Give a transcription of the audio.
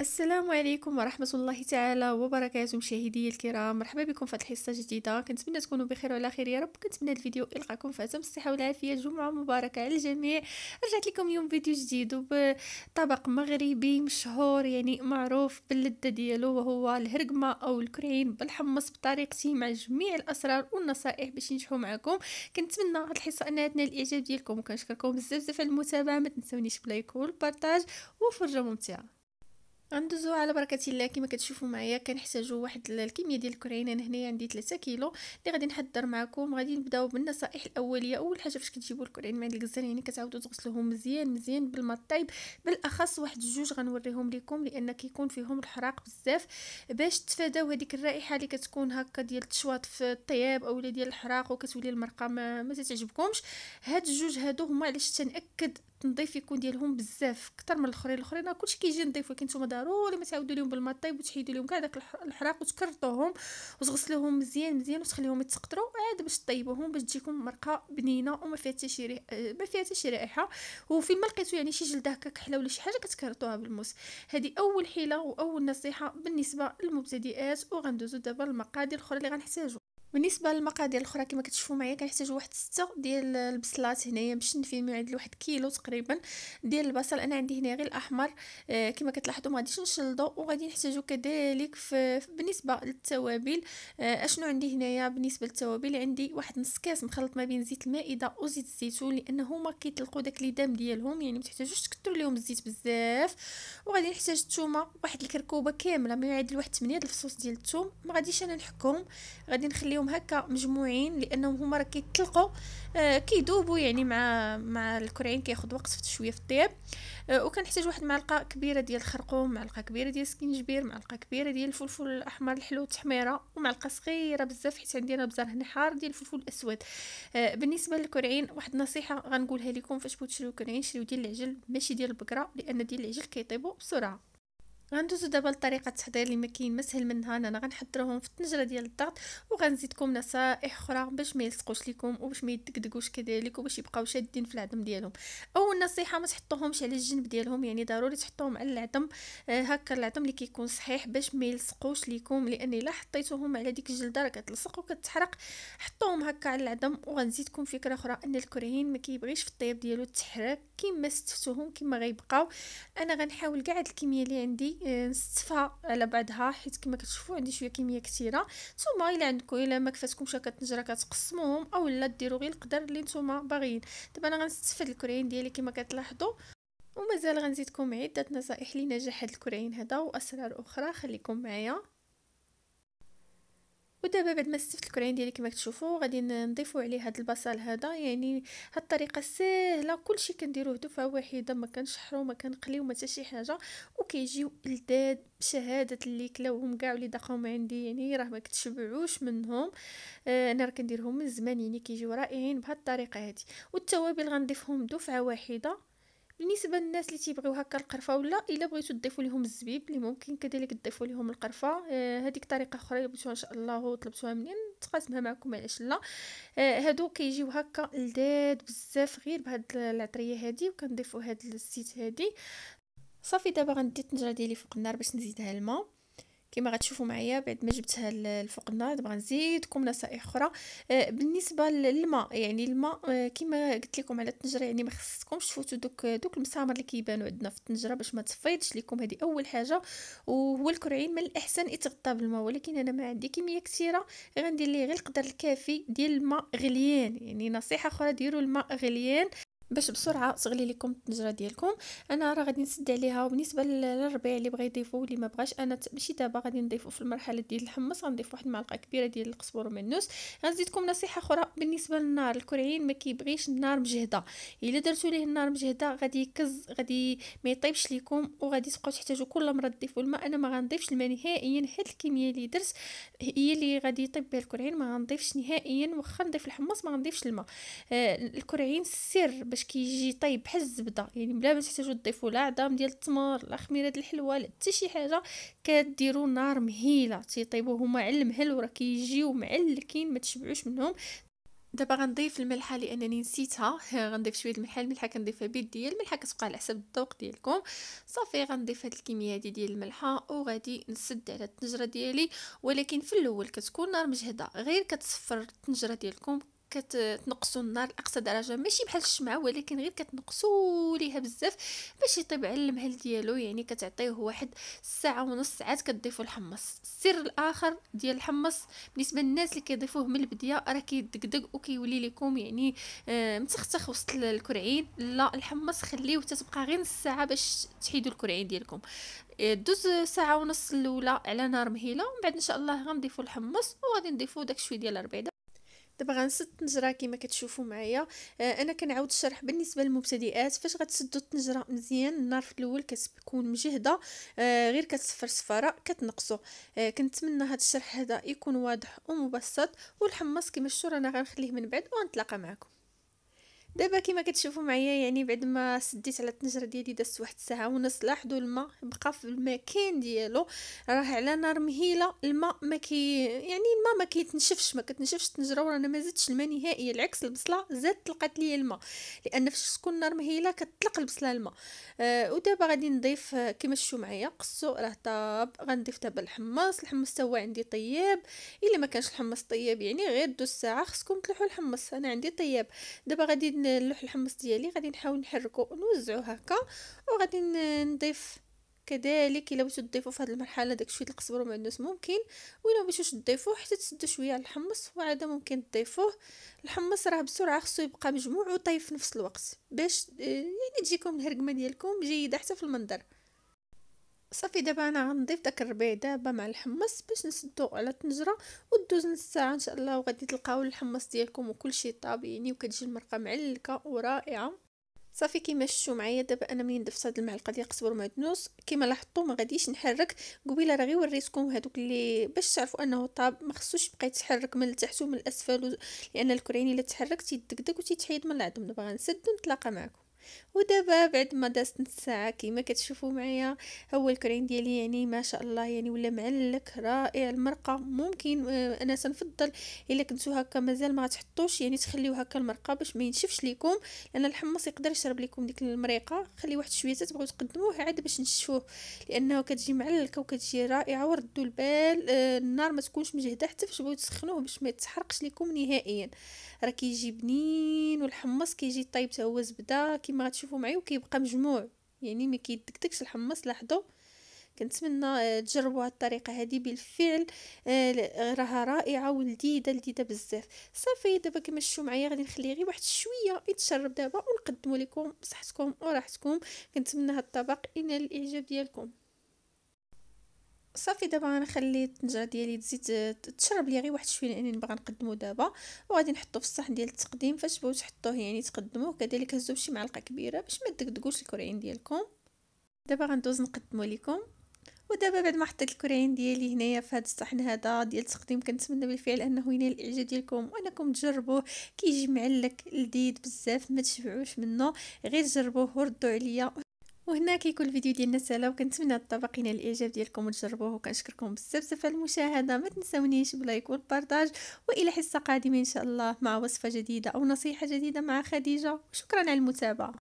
السلام عليكم ورحمة الله تعالى وبركاته مشاهدي الكرام مرحبا بكم في الحصة جديدة كنتمنى تكونوا بخير وعلى خير يا رب كنتمنى الفيديو يلقاكم في أتم الصحة والعافية جمعة مباركة على الجميع رجعت لكم اليوم فيديو جديد وبطبق مغربي مشهور يعني معروف باللذة ديالو وهو الهرقمة أو الكرين بالحمص بطريقتي مع جميع الأسرار والنصائح باش ينجحوا معكم كنتمنى هاد الحصة أنها تنال الإعجاب ديالكم وكنشكركم بزاف بزاف على المتابعة ما تنسونيش بلايك والبارتاج وفرجة ممتعة غندوزو على بركه الله كما كتشوفوا معايا كنحتاجو واحد الكميه ديال انا هنايا عندي 3 كيلو اللي غادي نحضر معكم غادي نبداو بالنصائح الاوليه اول حاجه فاش كتجيبوا الكرينان من الغزال يعني كتعاودوا تغسلوهم مزيان مزيان بالماء الطايب بالاخص واحد جوج غنوريهم لكم لان كيكون فيهم الحراق بزاف باش تفاداو هذيك الرائحه اللي كتكون هكا ديال التشواط في الطياب اولا ديال الحراق وكتولي المرقه ما, ما تعجبكمش هاد الجوج هادو هما علاش تنأكد التنظيف يكون ديالهم بزاف اكثر من الاخرين الاخرين كلشي كيجي نظيف ولكن نتوما ضروري ما تعاودوا لهم بالما طيب وتحيدوا لهم كاع داك الحراق وتكرطوهم وتغسلوهم مزيان مزيان وتخليهم يتسقطروا عاد باش طيبوهم باش تجيكم مرقه بنينه وما فيها حتى شي ريحه ما فيها حتى شي رائحه وفي ما لقيتو يعني شي جلده هكا كحله ولا شي حاجه كتكرطوها بالموس هذه اول حيله واول نصيحه بالنسبه للمبتدئات وغندوزو دابا للمقادير الاخرى اللي غنحتاجو بالنسبه للمقادير الاخرى كما كتشوفوا معايا كنحتاج واحد 6 ديال البصلات هنايا باش نفيميو عندي واحد كيلو تقريبا ديال البصل انا عندي هنا غير الاحمر آه كما كتلاحظوا ما غاديش نشلضو وغادي نحتاجو كذلك في بالنسبه للتوابل آه اشنو عندي هنايا بالنسبه للتوابل عندي واحد نص كاس مخلط ما بين زيت المائده وزيت الزيتون لان هما كيطلقوا داك ليدام ديالهم يعني ما تحتاجوش تكثروا ليهم الزيت بزاف وغادي نحتاج الثومه واحد الكركوبه كامله ما يعادل واحد 8 الفصوص ديال الثوم ما غاديش انا نحكهم غادي نخلي عليهم هكا مجموعين لانهم هما راه كيتلقوا آه كيذوبوا يعني مع مع الكرعين كياخذ وقت في شويه في الطياب آه، وكنحتاج واحد معلقه كبيره ديال الخرقوم معلقه كبيره ديال السكينجبير معلقه كبيره ديال الفلفل الاحمر الحلو التحميره ومعلقه صغيره بزاف حيت عندي انا بزاف هنا حار ديال الفلفل الاسود آه، بالنسبه للكرعين واحد النصيحه غنقولها لكم فاش بغيتو تشريو كرعين شريو ديال العجل ماشي ديال البقره لان ديال العجل كيطيبوا بسرعه غندوزو دابا لطريقه التحضير اللي ما كاين ما سهل منها انا غنحضرهم في الطنجره ديال الضغط وغنزيدكم نصائح اخرى باش ما يلصقوش لكم وباش ما يدقدقوش كذلك وباش يبقاو شادين في العظم ديالهم اول نصيحه ما تحطوهمش على الجنب ديالهم يعني ضروري تحطوهم على العظم آه هكا العظم اللي كيكون صحيح باش ما يلصقوش لكم لان الا حطيتوهم على ديك الجلده راه كتلصق وكتحرق حطوهم هكا على العظم وغنزيدكم فكره اخرى ان الكرهين ما كيبغيش في الطياب ديالو تحرك كما استفتوهم كما غيبقاو انا غنحاول كاع الكميه اللي عندي إيه، نستفها على بعضها حيت كما كتشوفوا عندي شويه كميه كثيره نتوما الا عندكم الا ما كفاتكمش هكا الطنجره كتقسموهم اولا ديروا غير القدر اللي نتوما باغيين دابا انا غنستفد الكريين ديالي كما كتلاحظوا ومازال غنزيدكم عده نصائح لنجاح هذا الكريين هذا واسرار اخرى خليكم معايا ودابا بعد ما سفت الكرعين ديالي كما كتشوفوا غادي نضيفوا عليه هذا البصل هذا يعني هاد الطريقه سهله كلشي كنديروه دفعه واحده ما كنشحروا ما كنقليو ما حتى شي حاجه وكيجيو لذاد بشهاده اللي كلاوهم كاع اللي داقهم عندي يعني راه ما كتشبعوش منهم آه انا راه كنديرهم من زمان يعني كيجيو رائعين بهاد الطريقه هذه والتوابل غنضيفهم دفعه واحده بالنسبه للناس اللي تيبغيو هكا القرفه ولا الا بغيتو تضيفوا لهم الزبيب اللي ممكن كذلك تضيفوا لهم القرفه آه، هذيك آه طريقه اخرى بغيتوها ان شاء الله وطلبتوها منين تقاسمها معكم علاش لا آه هادو كيجيو هكا لذاد بزاف غير بهاد العطريه هادي وكنضيفوا هاد الزيت هادي صافي دابا غندي الطنجره ديالي فوق النار باش نزيدها الماء كما غتشوفوا معايا بعد ما جبتها لفوق النار دابا غنزيدكم نصائح اخرى آه، بالنسبه للماء يعني الماء آه، كما قلت لكم على الطنجره يعني ما خصكمش تفوتوا دوك دوك المسامر اللي كيبانوا عندنا في الطنجره باش ما تفيضش لكم هذه اول حاجه وهو الكرعين من الاحسن يتغطى بالماء ولكن انا ما عندي كميه كثيره غندير ليه غير القدر الكافي ديال الماء غليان يعني نصيحه اخرى ديروا الماء غليان باش بسرعه تغلي لكم الطنجره ديالكم انا راه غادي نسد عليها وبالنسبه للربيع اللي بغى يضيفو واللي ما بغاش انا ماشي دابا غادي نضيفو في المرحله ديال الحمص غنضيف واحد المعلقه كبيره ديال القزبر والمنوس غنزيدكم نصيحه اخرى بالنسبه للنار الكرعين ما كيبغيش النار مجهده الا درتو ليه النار مجهده غادي يكز غادي ما يطيبش لكم وغادي تبقاو تحتاجوا كل مره تضيفوا الماء انا ما غنضيفش الماء نهائيا حيت الكميه اللي درت هي اللي غادي يطيب بها الكرعين ما غنضيفش نهائيا واخا نضيف الحمص ما غنضيفش الماء آه الكرعين السر باش كيجي طيب بحال الزبده يعني بلا ما تحتاجوا تضيفوا لا عظام ديال التمر لا خميره ديال الحلوه لا حتى شي حاجه كديروا نار مهيله تيطيبوا هما على المهل وراه كيجيو معلكين ما تشبعوش منهم دابا غنضيف الملحه لانني نسيتها غنضيف شويه الملحه الملحه كنضيفها بيديا الملحه كتبقى على حسب الذوق ديالكم صافي غنضيف هاد الكميه هادي ديال الملحه وغادي نسد على الطنجره ديالي ولكن في الاول كتكون نار مجهده غير كتصفر الطنجره ديالكم كتنقصوا النار لاقصى درجه ماشي بحال الشمعه ولكن غير كتنقصوا ليها بزاف باش يطيب على المهل ديالو يعني كتعطيه واحد ساعه ونص ساعات كتضيفوا الحمص السر الاخر ديال الحمص بالنسبه للناس اللي كيضيفوه من البدايه راه كيدقدق وكيولي لكم يعني آه متخخخ وسط الكرعين لا الحمص خليه حتى تبقى غير نص ساعه باش تحيدوا الكرعين ديالكم آه، دوز ساعه ونص الاولى على نار مهيله ومن بعد ان شاء الله غنضيفوا الحمص وغادي نضيفوا داك شويه ديال الربيده دابا غنسد الطنجره كما كتشوفوا معايا آه انا كنعاود الشرح بالنسبه للمبتدئات فاش غتسدوا الطنجره مزيان النار في الاول كتكون مجهده آه غير كتصفر صفاره كتنقصوا آه كنتمنى هذا الشرح هذا يكون واضح ومبسط والحمص كما شفتوا رانا غنخليه من بعد ونتلاقى معكم دابا كما كتشوفوا معايا يعني بعد ما سديت على الطنجره ديالي دازت واحد الساعه ونص لاحظوا الماء بقى في المكان ديالو راه على نار مهيله الماء ما كي يعني الماء ما كيتنشفش ما كتنشفش الطنجره ورانا ما زدتش الماء نهائيا العكس البصله زادت طلقات ليا الماء لان فاش تكون النار مهيله كتطلق البصله الماء آه ودابا غادي نضيف آه، كما شفتوا معايا قصو راه طاب غنضيف دابا الحمص الحمص تا هو عندي طياب الا ما كانش الحمص طياب يعني غير دوز ساعه خصكم تلوحوا الحمص انا عندي طياب دابا غادي اللوح الحمص ديالي غادي نحاول نحركو ونوزعو هكا وغادي نضيف كذلك الا بغيتو تضيفو في هذه المرحله داك شويه القزبر والمعدنوس ممكن ولا بغيتوش تضيفوه حتى تسدو شويه على الحمص وعاده ممكن تضيفوه الحمص راه بسرعه خصو يبقى مجموع وطايب في نفس الوقت باش آه، يعني تجيكم الهرقمه ديالكم جيده حتى في المنظر صافي دابا انا غنضيف داك الربيع دابا مع الحمص باش نسدو على الطنجره ودوز نص ساعه ان شاء الله وغادي تلقاو الحمص ديالكم وكلشي طاب يعني وكتجي المرقه معلكه ورائعه صافي كيما شفتوا معايا دابا انا ملي ضفت هاد المعلقه ديال قزبر ومعدنوس كيما لاحظتوا ما غاديش نحرك قبيله راه غير وريتكم هادوك اللي باش تعرفوا انه طاب ما خصوش يبقى يتحرك من التحت ومن الاسفل لان الكرعين الا تحرك تيدكدك وتيتحيد من العظم دابا غنسد ونتلاقى معكم ودابا بعد ما دازت نص ساعه كيما كتشوفوا معايا هو الكريم ديالي يعني ما شاء الله يعني ولا معلك رائع المرقه ممكن آه، انا تنفضل الا كنتو هكا مازال ما تحطوش يعني تخليو هكا المرقه باش ما ينشفش ليكم لان الحمص يقدر يشرب ليكم ديك المريقه خلي واحد شويه تبغيو تقدموه عاد باش نشفوه لانه كتجي معلكه وكتجي رائعه وردوا البال آه، النار ما تكونش مجهده حتى فاش بغيتو تسخنوه باش ما يتحرقش ليكم نهائيا راه كيجي بنين والحمص كيجي طيب حتى هو زبده كيما ما غتشوفوا معايا وكيبقى مجموع يعني ما كيدكدكش الحمص لاحظوا كنتمنى آه، تجربوا هاد الطريقه هذه بالفعل آه، راها رائعه ولذيذه لذيذه بزاف صافي دابا كما شفتوا معايا غادي نخليه غير واحد شويه يتشرب دابا ونقدمه لكم بصحتكم وراحتكم كنتمنى هذا الطبق ينال الاعجاب ديالكم صافي دابا غنخلي الطنجره ديالي تزيد تشرب لي غير واحد شويه لانني نبغي نقدمو دابا وغادي نحطو في الصحن ديال التقديم فاش بغيتو تحطوه يعني تقدموه كذلك هزو بشي معلقه كبيره باش ما تدقدقوش الكرعين ديالكم دابا غندوز نقدمو لكم ودابا بعد ما حطيت الكرعين ديالي هنايا في هذا الصحن هذا ديال التقديم كنتمنى بالفعل انه ينال الاعجاب ديالكم وانكم تجربوه كيجي معلك لذيذ بزاف ما تشبعوش منه غير جربوه وردوا عليا وهنا كيكون الفيديو ديالنا سهلا وكنتمنى تطبقينا الاعجاب ديالكم وتجربوه وكنشكركم بزاف بزاف على المشاهده ما تنساونيش بلايك والبارطاج والى حصه قادمه ان شاء الله مع وصفه جديده او نصيحه جديده مع خديجه وشكرا على المتابعه